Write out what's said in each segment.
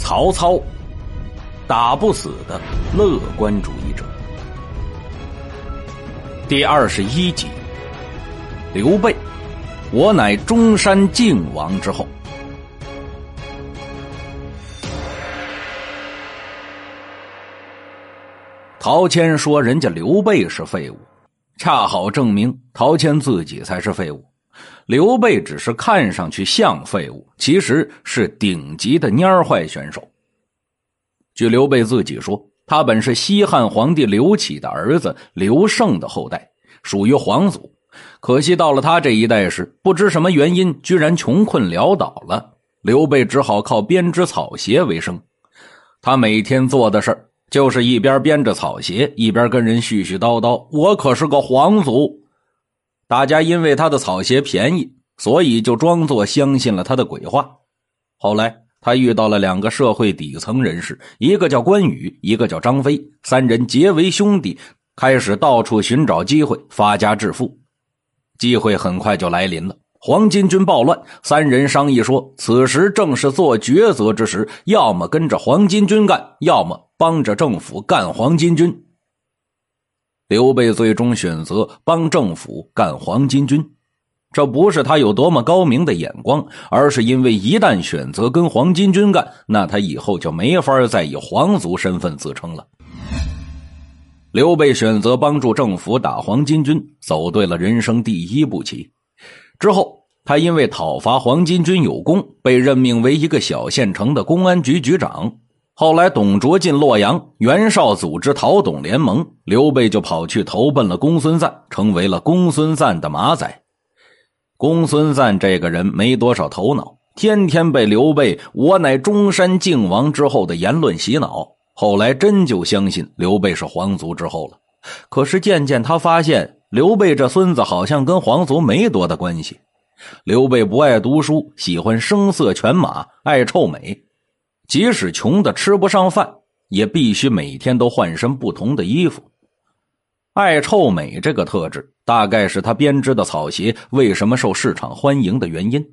曹操，打不死的乐观主义者。第二十一集，刘备，我乃中山靖王之后。陶谦说：“人家刘备是废物。”恰好证明陶谦自己才是废物。刘备只是看上去像废物，其实是顶级的蔫坏选手。据刘备自己说，他本是西汉皇帝刘启的儿子刘胜的后代，属于皇族。可惜到了他这一代时，不知什么原因，居然穷困潦倒了。刘备只好靠编织草鞋为生。他每天做的事儿，就是一边编着草鞋，一边跟人絮絮叨叨：“我可是个皇族。”大家因为他的草鞋便宜，所以就装作相信了他的鬼话。后来，他遇到了两个社会底层人士，一个叫关羽，一个叫张飞，三人结为兄弟，开始到处寻找机会发家致富。机会很快就来临了，黄巾军暴乱，三人商议说，此时正是做抉择之时，要么跟着黄巾军干，要么帮着政府干黄巾军。刘备最终选择帮政府干黄巾军，这不是他有多么高明的眼光，而是因为一旦选择跟黄巾军干，那他以后就没法再以皇族身份自称了。刘备选择帮助政府打黄巾军，走对了人生第一步棋。之后，他因为讨伐黄巾军有功，被任命为一个小县城的公安局局长。后来，董卓进洛阳，袁绍组织讨董联盟，刘备就跑去投奔了公孙瓒，成为了公孙瓒的马仔。公孙瓒这个人没多少头脑，天天被刘备“我乃中山靖王之后”的言论洗脑，后来真就相信刘备是皇族之后了。可是渐渐他发现，刘备这孙子好像跟皇族没多大关系。刘备不爱读书，喜欢声色犬马，爱臭美。即使穷的吃不上饭，也必须每天都换身不同的衣服。爱臭美这个特质，大概是他编织的草鞋为什么受市场欢迎的原因。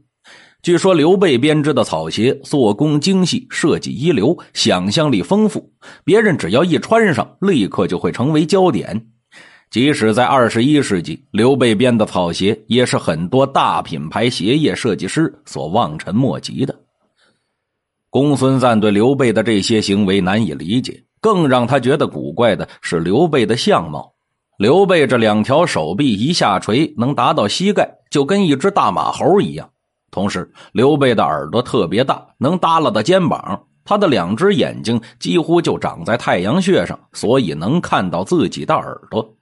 据说刘备编织的草鞋做工精细，设计一流，想象力丰富。别人只要一穿上，立刻就会成为焦点。即使在二十一世纪，刘备编的草鞋也是很多大品牌鞋业设计师所望尘莫及的。公孙瓒对刘备的这些行为难以理解，更让他觉得古怪的是刘备的相貌。刘备这两条手臂一下垂能达到膝盖，就跟一只大马猴一样。同时，刘备的耳朵特别大，能耷拉到肩膀。他的两只眼睛几乎就长在太阳穴上，所以能看到自己的耳朵。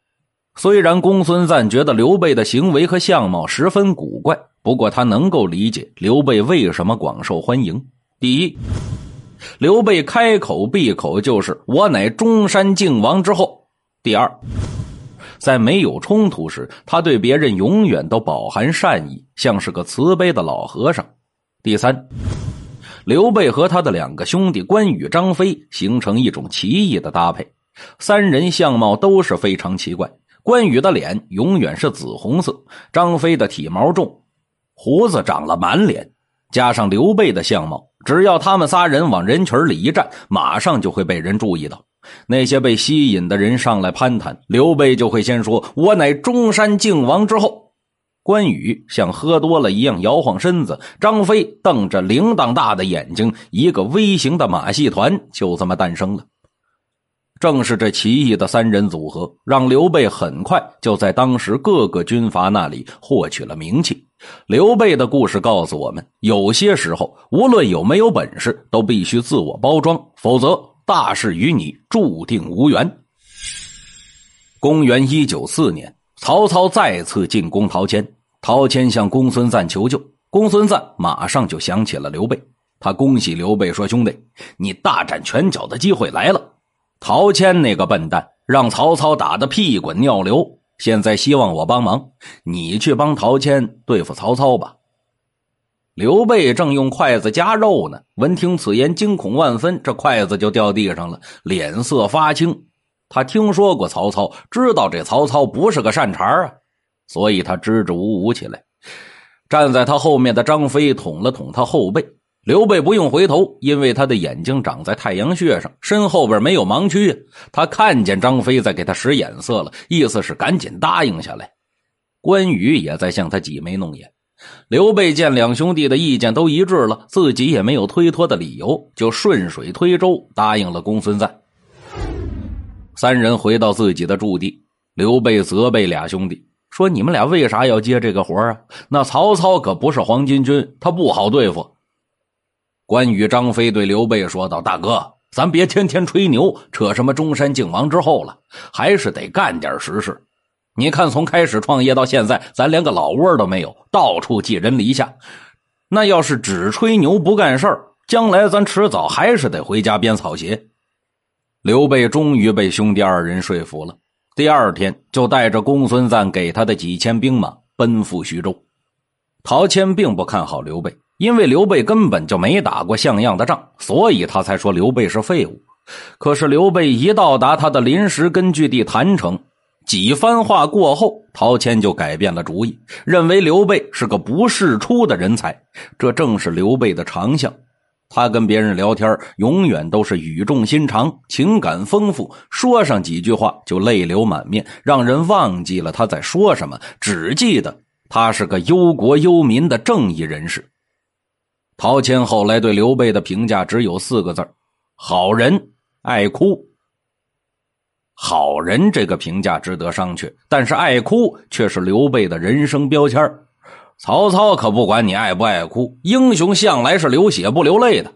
虽然公孙瓒觉得刘备的行为和相貌十分古怪，不过他能够理解刘备为什么广受欢迎。第一，刘备开口闭口就是“我乃中山靖王之后”。第二，在没有冲突时，他对别人永远都饱含善意，像是个慈悲的老和尚。第三，刘备和他的两个兄弟关羽、张飞形成一种奇异的搭配，三人相貌都是非常奇怪。关羽的脸永远是紫红色，张飞的体毛重，胡子长了满脸，加上刘备的相貌。只要他们仨人往人群里一站，马上就会被人注意到。那些被吸引的人上来攀谈，刘备就会先说：“我乃中山靖王之后。”关羽像喝多了一样摇晃身子，张飞瞪着铃铛大的眼睛，一个微型的马戏团就这么诞生了。正是这奇异的三人组合，让刘备很快就在当时各个军阀那里获取了名气。刘备的故事告诉我们，有些时候，无论有没有本事，都必须自我包装，否则大事与你注定无缘。公元一九四年，曹操再次进攻陶谦，陶谦向公孙瓒求救，公孙瓒马上就想起了刘备，他恭喜刘备说：“兄弟，你大展拳脚的机会来了。”陶谦那个笨蛋，让曹操打得屁滚尿流。现在希望我帮忙，你去帮陶谦对付曹操吧。刘备正用筷子夹肉呢，闻听此言，惊恐万分，这筷子就掉地上了，脸色发青。他听说过曹操，知道这曹操不是个善茬儿啊，所以他支支吾吾起来。站在他后面的张飞捅了捅他后背。刘备不用回头，因为他的眼睛长在太阳穴上，身后边没有盲区。他看见张飞在给他使眼色了，意思是赶紧答应下来。关羽也在向他挤眉弄眼。刘备见两兄弟的意见都一致了，自己也没有推脱的理由，就顺水推舟答应了公孙瓒。三人回到自己的驻地，刘备责备俩兄弟说：“你们俩为啥要接这个活啊？那曹操可不是黄巾军，他不好对付。”关羽、张飞对刘备说道：“大哥，咱别天天吹牛，扯什么中山靖王之后了，还是得干点实事。你看，从开始创业到现在，咱连个老窝都没有，到处寄人篱下。那要是只吹牛不干事儿，将来咱迟早还是得回家编草鞋。”刘备终于被兄弟二人说服了，第二天就带着公孙瓒给他的几千兵马奔赴徐州。陶谦并不看好刘备。因为刘备根本就没打过像样的仗，所以他才说刘备是废物。可是刘备一到达他的临时根据地郯城，几番话过后，陶谦就改变了主意，认为刘备是个不世出的人才。这正是刘备的长项。他跟别人聊天，永远都是语重心长，情感丰富，说上几句话就泪流满面，让人忘记了他在说什么，只记得他是个忧国忧民的正义人士。陶谦后来对刘备的评价只有四个字好人爱哭。好人这个评价值得商榷，但是爱哭却是刘备的人生标签曹操可不管你爱不爱哭，英雄向来是流血不流泪的。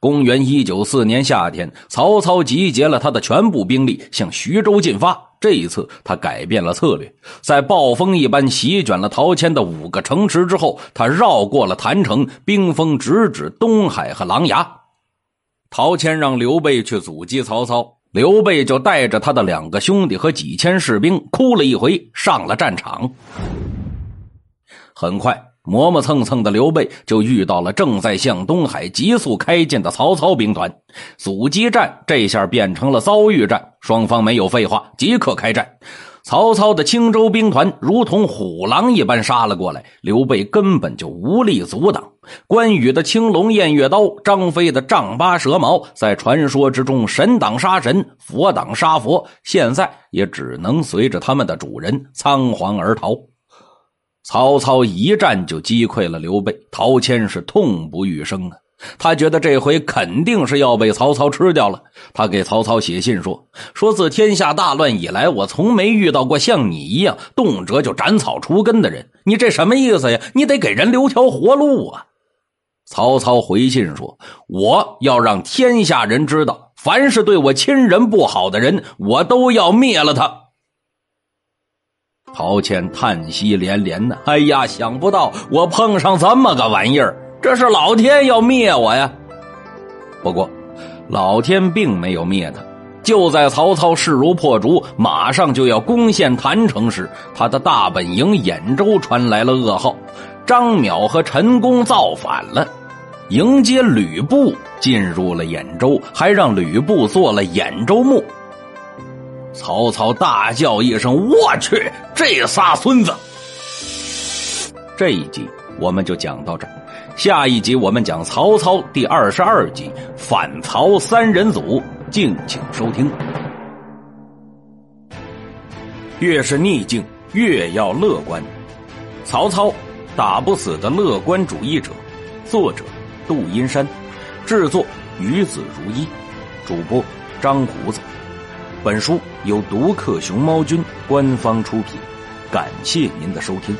公元一九四年夏天，曹操集结了他的全部兵力，向徐州进发。这一次，他改变了策略，在暴风一般席卷了陶谦的五个城池之后，他绕过了郯城，兵锋直指东海和琅琊。陶谦让刘备去阻击曹操，刘备就带着他的两个兄弟和几千士兵，哭了一回，上了战场。很快。磨磨蹭蹭的刘备就遇到了正在向东海急速开进的曹操兵团，阻击战这下变成了遭遇战。双方没有废话，即刻开战。曹操的青州兵团如同虎狼一般杀了过来，刘备根本就无力阻挡。关羽的青龙偃月刀，张飞的丈八蛇矛，在传说之中神挡杀神，佛挡杀佛，现在也只能随着他们的主人仓皇而逃。曹操一战就击溃了刘备，陶谦是痛不欲生啊！他觉得这回肯定是要被曹操吃掉了。他给曹操写信说：“说自天下大乱以来，我从没遇到过像你一样动辄就斩草除根的人。你这什么意思呀？你得给人留条活路啊！”曹操回信说：“我要让天下人知道，凡是对我亲人不好的人，我都要灭了他。”陶谦叹息连连呢，哎呀，想不到我碰上这么个玩意儿，这是老天要灭我呀！不过，老天并没有灭他。就在曹操势如破竹，马上就要攻陷郯城时，他的大本营兖州传来了噩耗：张邈和陈宫造反了，迎接吕布进入了兖州，还让吕布做了兖州牧。曹操大叫一声：“我去！这仨孙子！”这一集我们就讲到这儿，下一集我们讲曹操第二十二集反曹三人组。敬请收听。越是逆境，越要乐观。曹操打不死的乐观主义者。作者：杜阴山，制作：于子如一，主播：张胡子。本书由独克熊猫君官方出品，感谢您的收听。